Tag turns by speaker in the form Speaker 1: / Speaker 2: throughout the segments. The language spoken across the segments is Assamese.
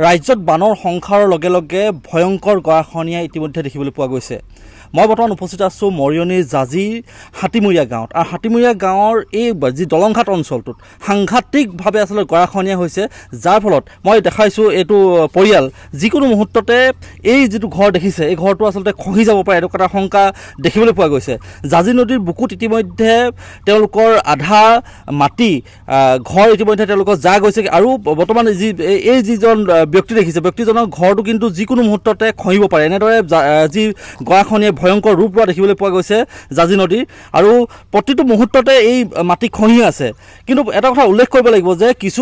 Speaker 1: ৰাজ্যত বানৰ সংসাৰৰ লগে লগে ভয়ংকৰ গৰাখহনীয়া ইতিমধ্যে দেখিবলৈ পোৱা গৈছে মই বৰ্তমান উপস্থিত আছোঁ মৰিয়নীৰ জাজিৰ হাতীমূৰীয়া গাঁৱত আৰু হাতীমূৰীয়া গাঁৱৰ এই যি দলংঘাট অঞ্চলটোত সাংঘাতিকভাৱে আচলতে গৰাখহনীয়া হৈছে যাৰ ফলত মই দেখাইছোঁ এইটো পৰিয়াল যিকোনো মুহূৰ্ততে এই যিটো ঘৰ দেখিছে এই ঘৰটো আচলতে খহি যাব পাৰে এইটো এটা শংকা দেখিবলৈ পোৱা গৈছে জাজি নদীৰ বুকুত ইতিমধ্যে তেওঁলোকৰ আধা মাটি ঘৰ ইতিমধ্যে তেওঁলোকৰ যা গৈছে আৰু বৰ্তমান যি এই যিজন ব্যক্তি দেখিছে ব্যক্তিজনৰ ঘৰটো কিন্তু যিকোনো মুহূৰ্ততে খহিব পাৰে এনেদৰে যি গৰাখহনীয়া ভয়ংকৰ ৰূপ লোৱা দেখিবলৈ পোৱা গৈছে জাজি নদীৰ আৰু প্ৰতিটো মুহূৰ্ততে এই মাটি খহি আছে কিন্তু এটা কথা উল্লেখ কৰিব লাগিব যে কিছু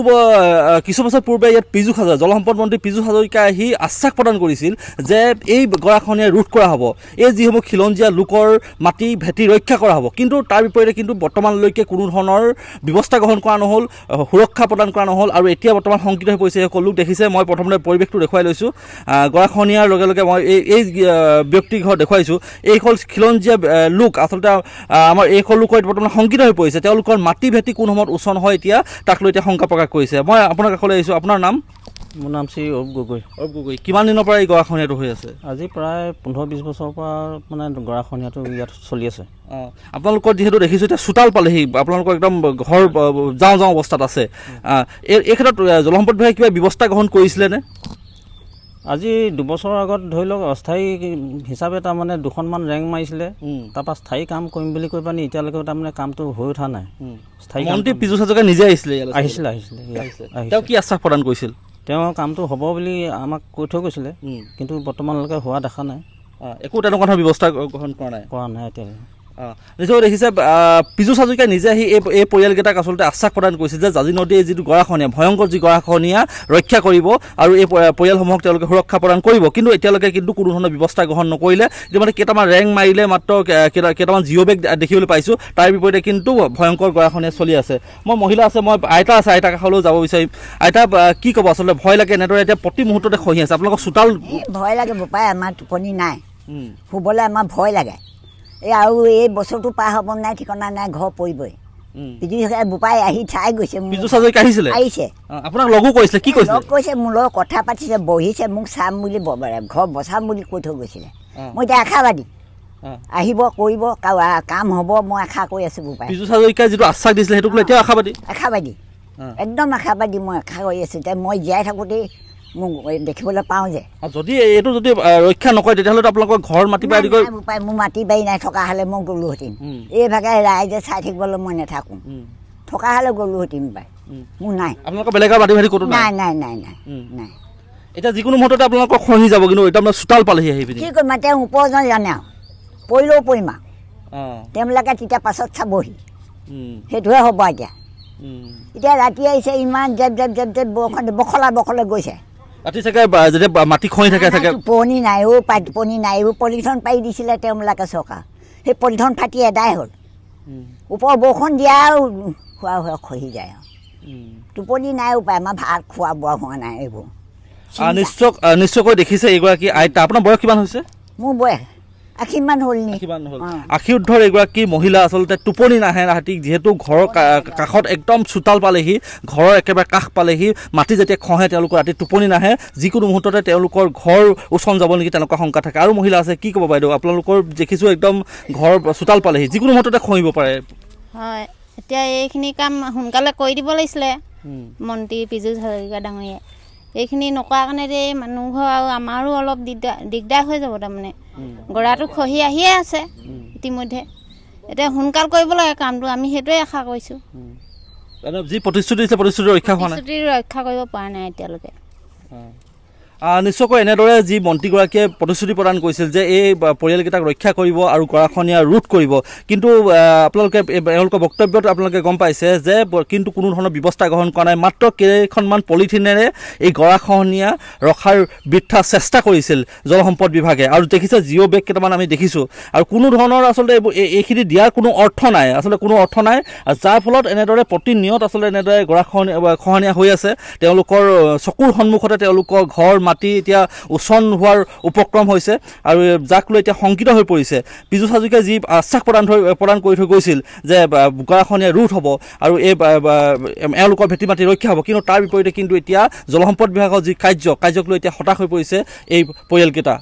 Speaker 1: কিছু বছৰ পূৰ্বে ইয়াত পিজু হাজৰিকা জলসম্পদ মন্ত্ৰী পিজু হাজৰিকাই আহি আশ্বাস প্ৰদান কৰিছিল যে এই গৰাখনীয়া ৰোধ কৰা হ'ব এই যিসমূহ খিলঞ্জীয়া লোকৰ মাটি ভেটি ৰক্ষা কৰা হ'ব কিন্তু তাৰ বিপৰীতে কিন্তু বৰ্তমানলৈকে কোনো ধৰণৰ ব্যৱস্থা গ্ৰহণ কৰা নহ'ল সুৰক্ষা প্ৰদান কৰা নহ'ল আৰু এতিয়া বৰ্তমান শংকিত হৈ পৰিছে সকলো লোক দেখিছে মই প্ৰথমতে পৰিৱেশটো দেখুৱাই লৈছোঁ গৰাখনীয়াৰ লগে লগে মই এই এই ব্যক্তিঘৰ দেখুৱাইছোঁ এই হ'ল খিলঞ্জীয়া লোক আচলতে আমাৰ এইসকল লোকৰ এতিয়া বৰ্তমান শংকিত হৈ পৰিছে তেওঁলোকৰ মাটি ভেটি কোন সময়ত উচন হয় এতিয়া তাক লৈ এতিয়া শংকা প্ৰকাশ কৰিছে মই আপোনাৰ কাষলৈ আহিছোঁ আপোনাৰ নাম মোৰ নাম শ্ৰী অৰূপ গগৈ অৰূপ গগৈ কিমান দিনৰ পৰা এই গৰাখহনীয়াটো হৈ আছে আজি প্ৰায় পোন্ধৰ বিশ বছৰৰ পৰা মানে গৰাখহনীয়াটো ইয়াত চলি আছে অঁ আপোনালোকৰ যিহেতু দেখিছোঁ এতিয়া চোতাল পালেহি আপোনালোকৰ একদম ঘৰ যাওঁ যাওঁ অৱস্থাত আছে এই ক্ষেত্ৰত জলসম্পদ বিভাগে কিবা ব্যৱস্থা গ্ৰহণ কৰিছিলেনে আজি দুবছৰ আগত ধৰি লওক অস্থায়ী হিচাপে তাৰমানে দুখনমান ৰেংক মাৰিছিলে তাৰপৰা স্থায়ী কাম কৰিম বুলি কৈ পানি এতিয়ালৈকে তাৰমানে কামটো হৈ উঠা নাই নিজে আহিছিলে আহিছিলে আহিছিলে তেওঁ কি আশ্বাস প্ৰদান কৰিছিল তেওঁ কামটো হ'ব বুলি আমাক কৈ থৈ গৈছিলে কিন্তু বৰ্তমানলৈকে হোৱা দেখা নাই একো তেনেকুৱা ধৰণৰ ব্যৱস্থা গ্ৰহণ কৰা নাই কৰা নাই এতিয়ালৈকে নিজৰ দেখিছে পিজু সাজৰিকাই নিজে আহি এই এই পৰিয়ালকেইটাক আচলতে আশ্বাস প্ৰদান কৰিছে যে জাজি নদীয়ে যিটো গৰাখনীয়া ভয়ংকৰ যি গৰাখনীয়া ৰক্ষা কৰিব আৰু এই পৰিয়ালসমূহক তেওঁলোকে সুৰক্ষা প্ৰদান কৰিব কিন্তু এতিয়ালৈকে কিন্তু কোনো ধৰণৰ ব্যৱস্থা গ্ৰহণ নকৰিলে ইতিমধ্যে কেইটামান ৰেং মাৰিলে মাত্ৰ কেইটামান জিঅ' বেগ দেখিবলৈ পাইছোঁ তাৰ বিপৰীতে কিন্তু ভয়ংকৰ গৰাখনীয়া চলি আছে মই মহিলা আছে মই আইতা আছে আইতাৰ কাষলৈও যাব বিচাৰিম আইতা কি ক'ব আচলতে ভয় লাগে এনেদৰে এতিয়া প্ৰতি মুহূৰ্ততে খহি আছে আপোনালোকৰ চোতাল
Speaker 2: ভয় লাগে বোপাই আমাৰ টোপনি নাই শুবলৈ আমাৰ ভয় লাগে এই আৰু এই বছৰটো পাৰ হ'ব নাই ঠিকনা নাই ঘৰ পৰিবই বোপাই আহি চাই গৈছে আহিছে কৈছে মোৰ লগত কথা পাতিছে বহিছে মোক চাম বুলি ঘৰ বচাম বুলি কৈ থৈ গৈছিলে মই এতিয়া আশাবাদী আহিব কৰিব কাম হ'ব মই আশা কৰি আছো বোপাই আশ্বাস দিছিলে একদম আশাবাদী মই আশা কৰি আছো এতিয়া মই জীয়াই থাকোঁতেই মোক দেখিবলৈ পাওঁ যে
Speaker 1: যদি এইটো যদি ৰক্ষা নকৰে তেতিয়াহ'লে আপোনালোকৰ ঘৰ মাটি বাৰী গৈ
Speaker 2: উপায় মোৰ মাটি বাৰী নাই থকা হ'লে মই গ'লোহেঁতেন এইভাগে ৰাইজে চাই থাকিবলৈ মই নাথাকোঁ থকা হ'লে গ'লোহেঁতেন পাই মোৰ নাই আপোনালোকৰ বেলেগৰ মাটি বাৰী ক'তো নাই নাই
Speaker 1: নাই নাই নাই এতিয়া যিকোনো মুহূৰ্ততে আপোনালোকক খহি যাব কিন্তু এতিয়া আপোনাৰ চোতাল পালেহি আহি পিনি কি
Speaker 2: কৰিম তেওঁ ওপৰজন জানে আৰু পৰিলেও পৰিম আৰু তেওঁবিলাকে তেতিয়া পাছত চাবহি সেইটোহে হ'ব এতিয়া এতিয়া ৰাতি আহিছে ইমান জেপ জেপ জেপ জেপ বৰষুণ বখলা বখলা গৈছে
Speaker 1: কাটি মাটি খহি থাকে
Speaker 2: টোপনি নাই অ' পাই টোপনি নাই অ' পলিথন পাৰি দিছিলে তেওঁবিলাকে চৰকাৰ সেই পলিথন ফাটি এদায় হ'ল ওপৰ বৰষুণ দিয়া আৰু খোৱা হোৱা খহি যায় আৰু টোপনি নাই উপায় আমাৰ ভাত খোৱা বোৱা হোৱা নাই এইবোৰ
Speaker 1: নিশ্চয় নিশ্চয়কৈ দেখিছে এইগৰাকী আইতা আপোনাৰ বয়স কিমান হৈছে মোৰ বয়স আশী উদ্ধৰ এগৰাকী মহিলা আচলতে টোপনি নাহে ৰাতি যিহেতু ঘৰৰ কাষত একদম চোতাল পালেহি ঘৰৰ একেবাৰে কাষ পালেহি মাটি যেতিয়া খহে তেওঁলোকৰ ৰাতি টোপনি নাহে যিকোনো মুহূৰ্ততে তেওঁলোকৰ ঘৰ উচন যাব নেকি তেনেকুৱা শংকা থাকে আৰু মহিলা আছে কি ক'ব বাইদেউ আপোনালোকৰ দেখিছোঁ একদম ঘৰ চোতাল পালেহি যিকোনো মুহূৰ্ততে খহিব পাৰে
Speaker 2: হয় এতিয়া এইখিনি কাম সোনকালে কৰি দিব লাগিছিলে মন্ত্ৰী পীযুষ হাজৰিকা ডাঙৰীয়া এইখিনি নকৰাৰ কাৰণে এই মানুহঘৰ আৰু আমাৰো অলপ দিগদাৰ দিগদাৰ হৈ যাব তাৰমানে গৰাটো খহি আহিয়ে আছে ইতিমধ্যে এতিয়া সোনকাল কৰিব লাগে কামটো আমি সেইটোৱে আশা কৰিছোঁ
Speaker 1: যি প্ৰতিশ্ৰুতি ৰক্ষা
Speaker 2: কৰিব পৰা নাই এতিয়ালৈকে
Speaker 1: নিশ্চয়কৈ এনেদৰে যি মন্ত্ৰীগৰাকীয়ে প্ৰতিশ্ৰুতি প্ৰদান কৰিছিল যে এই পৰিয়ালকেইটাক ৰক্ষা কৰিব আৰু গৰাখনীয়া ৰোধ কৰিব কিন্তু আপোনালোকে এওঁলোকৰ বক্তব্যত আপোনালোকে গম পাইছে যে কিন্তু কোনো ধৰণৰ ব্যৱস্থা গ্ৰহণ কৰা নাই মাত্ৰ কেইখনমান পলিথিনেৰে এই গৰাখহনীয়া ৰখাৰ বৃদ্ধা চেষ্টা কৰিছিল জলসম্পদ বিভাগে আৰু দেখিছে জিঅ' বেগ কেইটামান আমি দেখিছোঁ আৰু কোনো ধৰণৰ আচলতে এইখিনি দিয়াৰ কোনো অৰ্থ নাই আচলতে কোনো অৰ্থ নাই যাৰ ফলত এনেদৰে প্ৰতি নিয়ত আচলতে এনেদৰে গৰাখহনীয়া খহনীয়া হৈ আছে তেওঁলোকৰ চকুৰ সন্মুখতে তেওঁলোকৰ ঘৰ মাটি এতিয়া উচন হোৱাৰ উপক্ৰম হৈছে আৰু যাক লৈ এতিয়া শংকিত হৈ পৰিছে পীযুষ হাজৰিকাই যি আশ্বাস প্ৰদান প্ৰদান কৰি থৈ গৈছিল যে গড়াখনীয়া ৰোধ হ'ব আৰু এই এওঁলোকৰ ভেটি মাটি ৰক্ষা হ'ব কিন্তু তাৰ বিপৰীতে কিন্তু এতিয়া জলসম্পদ বিভাগৰ যি কাৰ্য কাৰ্যক লৈ এতিয়া হতাশ হৈ পৰিছে এই পৰিয়ালকেইটা